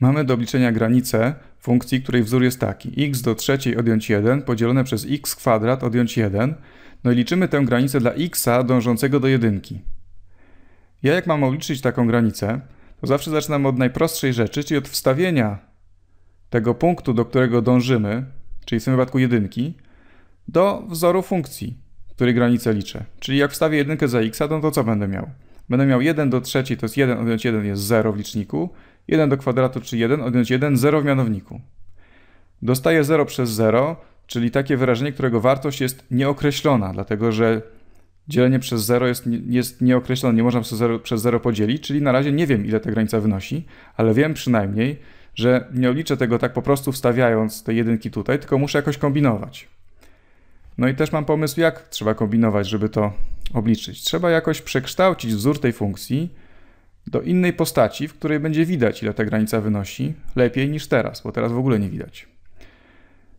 Mamy do obliczenia granicę funkcji, której wzór jest taki. x do trzeciej odjąć 1 podzielone przez x kwadrat odjąć 1. No i liczymy tę granicę dla x dążącego do jedynki. Ja jak mam obliczyć taką granicę, to zawsze zaczynam od najprostszej rzeczy, czyli od wstawienia tego punktu, do którego dążymy, czyli w tym wypadku jedynki, do wzoru funkcji, której granicę liczę. Czyli jak wstawię jedynkę za x, no to co będę miał? Będę miał 1 do trzeciej, to jest 1 odjąć 1 jest 0 w liczniku, 1 do kwadratu, czy 1, odjąć 1, 0 w mianowniku. Dostaję 0 przez 0, czyli takie wyrażenie, którego wartość jest nieokreślona, dlatego że dzielenie przez 0 jest, jest nieokreślone, nie można przez 0, przez 0 podzielić, czyli na razie nie wiem, ile ta granica wynosi, ale wiem przynajmniej, że nie obliczę tego tak po prostu wstawiając te jedynki tutaj, tylko muszę jakoś kombinować. No i też mam pomysł, jak trzeba kombinować, żeby to obliczyć. Trzeba jakoś przekształcić wzór tej funkcji do innej postaci, w której będzie widać, ile ta granica wynosi, lepiej niż teraz, bo teraz w ogóle nie widać.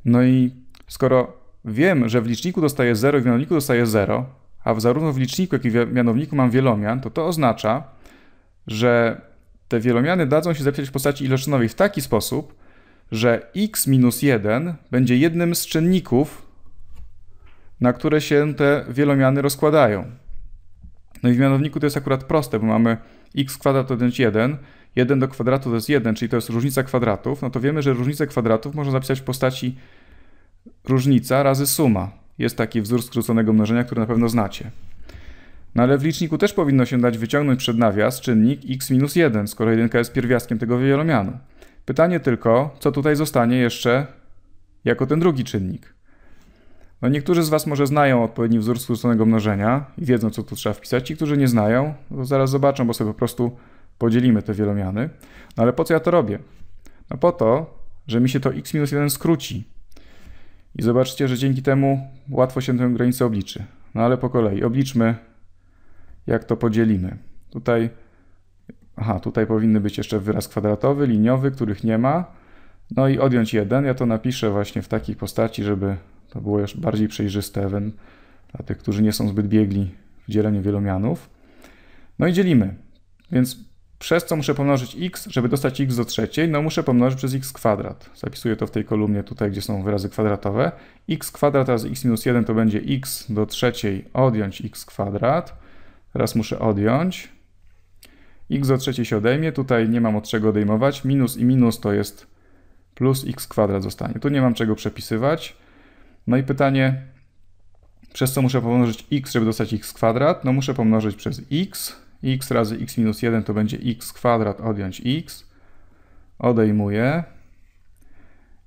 No i skoro wiem, że w liczniku dostaję 0 i w mianowniku dostaję 0, a zarówno w liczniku, jak i w mianowniku mam wielomian, to to oznacza, że te wielomiany dadzą się zapisać w postaci iloczynowej w taki sposób, że x minus 1 będzie jednym z czynników, na które się te wielomiany rozkładają. No i w mianowniku to jest akurat proste, bo mamy x kwadrat odjąć 1, 1 do kwadratu to jest 1, czyli to jest różnica kwadratów, no to wiemy, że różnicę kwadratów można zapisać w postaci różnica razy suma. Jest taki wzór skróconego mnożenia, który na pewno znacie. No ale w liczniku też powinno się dać wyciągnąć przed nawias czynnik x minus 1, skoro 1 jest pierwiastkiem tego wielomianu. Pytanie tylko, co tutaj zostanie jeszcze jako ten drugi czynnik. No niektórzy z Was może znają odpowiedni wzór skróconego mnożenia i wiedzą, co tu trzeba wpisać. Ci, którzy nie znają, to no, zaraz zobaczą, bo sobie po prostu podzielimy te wielomiany. No ale po co ja to robię? No po to, że mi się to x minus 1 skróci. I zobaczcie, że dzięki temu łatwo się tę granicę obliczy. No ale po kolei obliczmy, jak to podzielimy. Tutaj, aha, tutaj powinny być jeszcze wyraz kwadratowy, liniowy, których nie ma. No i odjąć 1. Ja to napiszę właśnie w takiej postaci, żeby to było już bardziej przejrzyste even dla tych, którzy nie są zbyt biegli w dzieleniu wielomianów. No i dzielimy. Więc przez co muszę pomnożyć x, żeby dostać x do trzeciej? No muszę pomnożyć przez x kwadrat. Zapisuję to w tej kolumnie tutaj, gdzie są wyrazy kwadratowe. x kwadrat oraz x minus 1 to będzie x do trzeciej odjąć x kwadrat. Teraz muszę odjąć. x do trzeciej się odejmie. Tutaj nie mam od czego odejmować. Minus i minus to jest plus x kwadrat zostanie. Tu nie mam czego przepisywać. No i pytanie, przez co muszę pomnożyć x, żeby dostać x kwadrat? No muszę pomnożyć przez x. x razy x minus 1 to będzie x kwadrat odjąć x. Odejmuję.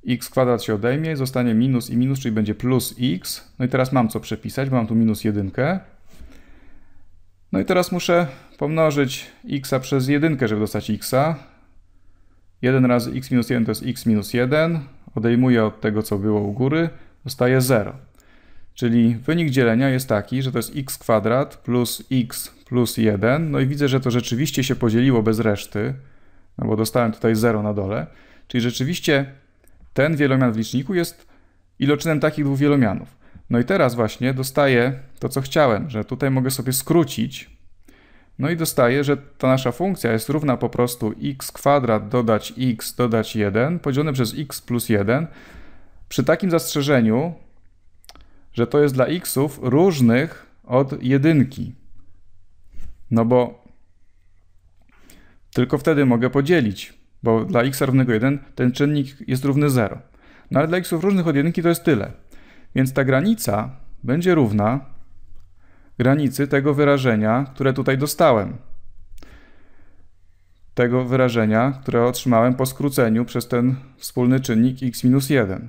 x kwadrat się odejmie, zostanie minus i minus, czyli będzie plus x. No i teraz mam co przepisać, mam tu minus 1. No i teraz muszę pomnożyć x przez 1, żeby dostać x. 1 razy x minus 1 to jest x minus 1. Odejmuję od tego, co było u góry dostaje 0. Czyli wynik dzielenia jest taki, że to jest x kwadrat plus x plus 1. No i widzę, że to rzeczywiście się podzieliło bez reszty, no bo dostałem tutaj 0 na dole. Czyli rzeczywiście ten wielomian w liczniku jest iloczynem takich dwóch wielomianów. No i teraz właśnie dostaję to, co chciałem, że tutaj mogę sobie skrócić. No i dostaję, że ta nasza funkcja jest równa po prostu x kwadrat dodać x dodać 1 podzielone przez x plus 1. Przy takim zastrzeżeniu, że to jest dla xów różnych od jedynki. No bo tylko wtedy mogę podzielić, bo dla x równego 1 ten czynnik jest równy 0. No ale dla xów różnych od jedynki to jest tyle. Więc ta granica będzie równa granicy tego wyrażenia, które tutaj dostałem. Tego wyrażenia, które otrzymałem po skróceniu przez ten wspólny czynnik x minus 1.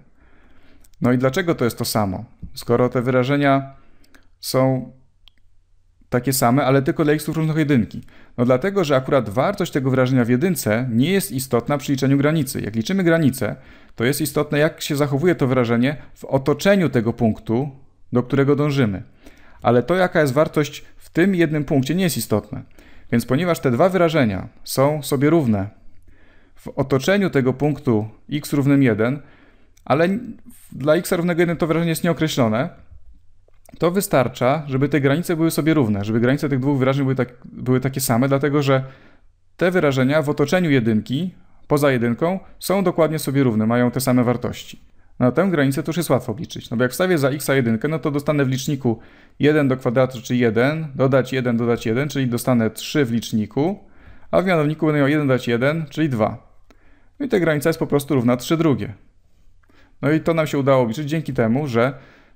No i dlaczego to jest to samo? Skoro te wyrażenia są takie same, ale tylko dla x równych jedynki. No dlatego, że akurat wartość tego wyrażenia w jedynce nie jest istotna przy liczeniu granicy. Jak liczymy granicę, to jest istotne, jak się zachowuje to wyrażenie w otoczeniu tego punktu, do którego dążymy. Ale to, jaka jest wartość w tym jednym punkcie, nie jest istotne. Więc ponieważ te dwa wyrażenia są sobie równe, w otoczeniu tego punktu x równym 1, ale dla x równego 1 to wyrażenie jest nieokreślone, to wystarcza, żeby te granice były sobie równe, żeby granice tych dwóch wyrażeń były, tak, były takie same, dlatego że te wyrażenia w otoczeniu jedynki, poza jedynką, są dokładnie sobie równe, mają te same wartości. Na tę granicę to już jest łatwo obliczyć, no bo jak wstawię za x a 1, no to dostanę w liczniku 1 do kwadratu, czyli 1, dodać 1, dodać 1, czyli dostanę 3 w liczniku, a w mianowniku będę miał 1 dać 1, czyli 2. No i ta granica jest po prostu równa 3 drugie. No i to nam się udało obliczyć dzięki temu, że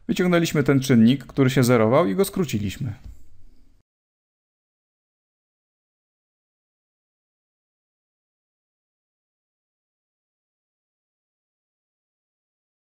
wyciągnęliśmy ten czynnik, który się zerował i go skróciliśmy.